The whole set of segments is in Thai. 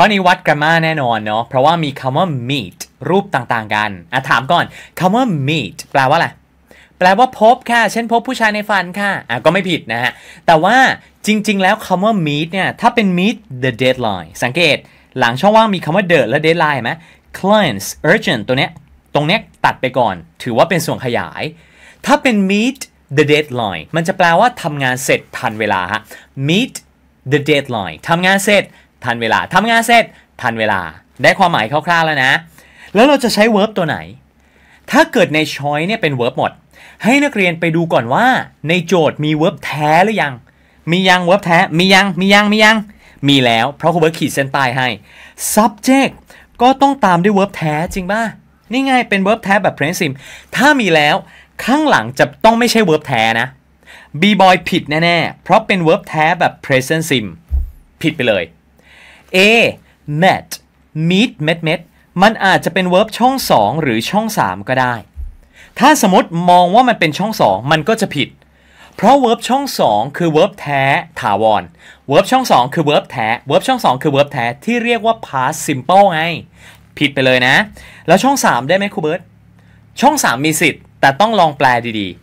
ข้อนี้วัดกรามาแน่นอนเนาะเพราะว่ามีคำว่า meet รูปต่างๆกันอ่ะถามก่อนคำว่า meet แปลว่าอะไรแปลว่าพบค่ะ เช่นพบผู้ชายในฝันค่ะอ่ะ ก็ไม่ผิดนะฮะ แต่ว่าจริงๆแล้วคำว่า meet เนี่ยถ้าเป็น meet the deadline สังเกตหลังช่องว่างมีคำว่า the และ deadline ไหม clients urgent ตัวเนี้ยตรงเนี้ยตัดไปก่อน ถือว่าเป็นส่วนขยาย ถ้าเป็น meet the deadline มันจะแปลว่าทำงานเสร็จทันเวลาฮะ meet the deadline ทำงานเสร็จทันเวลา ทำงานเสร็จ ทันเวลา ได้ความหมายคร่าวๆแล้วนะ แล้วเราจะใช้ verb ตัวไหน ถ้าเกิดใน choice เนี่ยเป็น verb หมด ให้นักเรียนไปดูก่อนว่าในโจทย์มี verb แท้หรือยัง มียัง verb แท้ มียัง มียัง มียัง มีแล้ว เพราะครูเบิร์ขีดเส้นใต้ให้ subject ก็ต้องตามด้วย verb แท้ จริงป่ะนี่ไงเป็น verb แท้แบบ present simple ถ้ามีแล้วข้างหลังจะต้องไม่ใช่ verb แท้นะ b boy ผิดแน่ๆเพราะเป็น verb แท้แบบ present simple ผิดไปเลย A met meet met met มันอาจจะเป็น verb ช่อง 2 หรือช่อง 3 ก็ได้ ถ้าสมมติมองว่ามันเป็นช่อง 2 มันก็จะผิด เพราะ verb ช่อง 2 คือ verb แท้ถาวร verb ช่อง 2 คือ verb แท้ verb ช่อง2 คือ verb แท้ ที่เรียกว่า past simple ไง ผิดไปเลยนะ แล้วช่อง 3 ได้ไหมครูเบิร์ตช่อง 3 มีสิทธิ์ แต่ต้องลองแปลดีๆ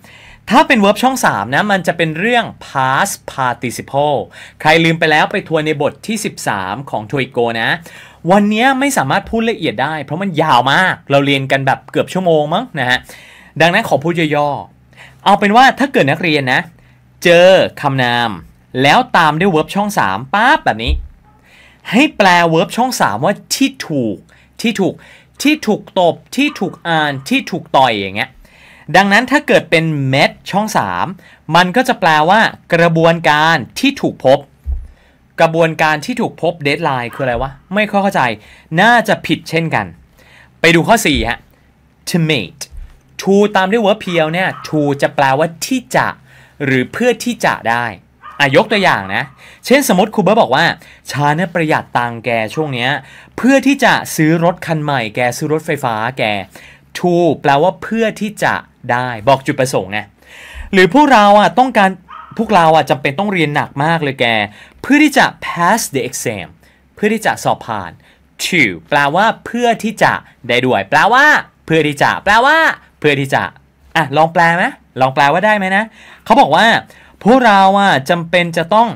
ถ้าเป็น verb ช่อง3นะมันจะเป็นเรื่อง past participle ใครลืมไปแล้วไปทวนในบทที่ 13 ของ t o e i c โกนะ วันนี้ไม่สามารถพูดละเอียดได้ เพราะมันยาวมาก เราเรียนกันแบบเกือบชั่วโมงมั้งนะฮะ ดังนั้นขอพูดย่อๆเอาเป็นว่าถ้าเกิดนักเรียนนะ เจอคำนามแล้วตามด้วย verb ช่อง 3ป๊าบแบบนี้ ให้แปล verb ช่อง3ว่าที่ถูกที่ถูกที่ถูกตบที่ถูกอ่านที่ถูกต่อยอย่างเงี้ยดังนั้นถ้าเกิดเป็นเม็ดช่อง 3 มันก็จะแปลว่า กระบวนการที่ถูกพบ กระบวนการที่ถูกพบเดทไลน์คืออะไรวะ ไม่เข้าใจ น่าจะผิดเช่นกัน ไปดูข้อ 4 ฮะ to m e e to t ตามด้วย verb เพียวเนี่ย to จะแปลว่าที่จะ หรือเพื่อที่จะได้ อายกตัวอย่างนะ เช่นสมมติครูเบอร์บอกว่า ชาเนี่ยประหยัดตังแกช่วงเนี้ยเพื่อที่จะซื้อรถคันใหม่แกซื้อรถไฟฟ้าแก to แปลว่าเพื่อที่จะได้บอกจุดประสงค์ไงหรือพวกเราอ่ะต้องการพวกเราอ่ะจำเป็นต้องเรียนหนักมากเลยแก เพื่อที่จะ pass the exam เพื่อที่จะสอบผ่าน to แปลว่าเพื่อที่จะได้ด้วย แปลว่าเพื่อที่จะ แปลว่าเพื่อที่จะอ่ะ ลองแปลไหมลองแปลว่าได้ไหมนะเขาบอกว่า พวกเราอ่ะจำเป็นจะต้อง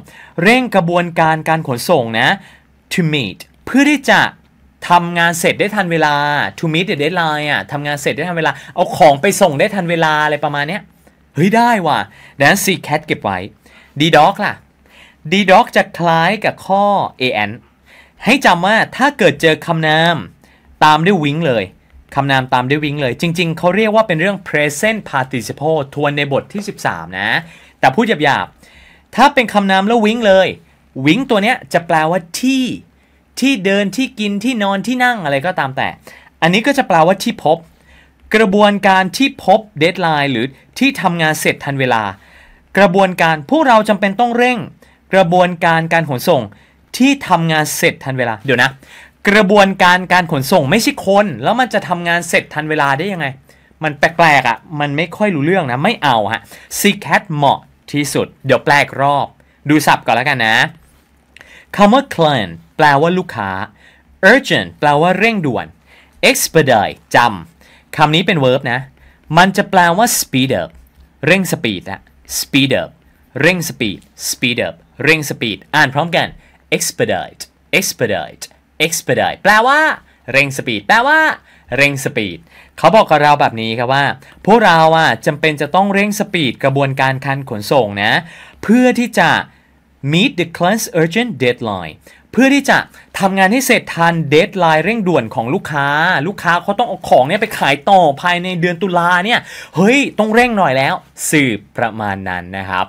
เร่งกระบวนการการขนส่งนะ to meet เพื่อที่จะทำงานเสร็จได้ทันเวลา to meet the deadline อ่ะทำงานเสร็จได้ทันเวลา เอาของไปส่งได้ทันเวลาอะไรประมาณเนี้ยเฮ้ยได้ว่ะดังนั้น c แคทเก็บไว้ดีด็อกล่ะดีด็อกจะคล้ายกับข้อ AN ให้จำว่าถ้าเกิดเจอคำนามตามด้วยวิงเลยคำนามตามด้วยวิงเลย จริงๆเขาเรียกว่าเป็นเรื่อง present participle ทวนในบทที่ 13 นะ แต่พูดหยาบๆถ้าเป็นคำนามแล้ววิงเลยวิงตัวเนี้ยจะแปลว่าที่ที่เดินที่กินที่นอนที่นั่งอะไรก็ตามแต่ อันนี้ก็จะแปลว่าที่พบ กระบวนการที่พบเดทไลน์หรือที่ทำงานเสร็จทันเวลา กระบวนการพวกเราจำเป็นต้องเร่ง กระบวนการการขนส่งที่ทำงานเสร็จทันเวลาเดี๋ยวนะกระบวนการการขนส่งไม่ใช่คน แล้วมันจะทำงานเสร็จทันเวลาได้ยังไง มันแปลกๆอ่ะ มันไม่ค่อยรู้เรื่องนะไม่เอาฮะซีแคทเหมาะที่สุด เดี๋ยวแปลกรอบดูสับก่อนแล้วกันนะคำว่า client แปลว่าลูกค้า urgent แปลว่าเร่งด่วน expedite จำ คำนี้เป็น verb นะ มันจะแปลว่า speed up เร่ง speed อะ speed up เร่ง speed speed up เร่ง speed อ่านพร้อมกัน expedite expedite expedite แปลว่า เร่ง speed แปลว่าเร่ง speed เขาบอกกับเราแบบนี้ครับว่า พวกเราอ่ะจำเป็นจะต้องเร่ง speed กระบวนการคันขนส่งนะ เพื่อที่จะ meet the client's urgent deadline เพื่อที่จะทำงานให้เสร็จทันเดทไลน์เร่งด่วนของลูกค้า ลูกค้าเขาต้องเอาของเนี่ยไปขายต่อภายในเดือนตุลาเนี่ยเฮ้ยต้องเร่งหน่อยแล้ว สืบประมาณนั้นนะครับ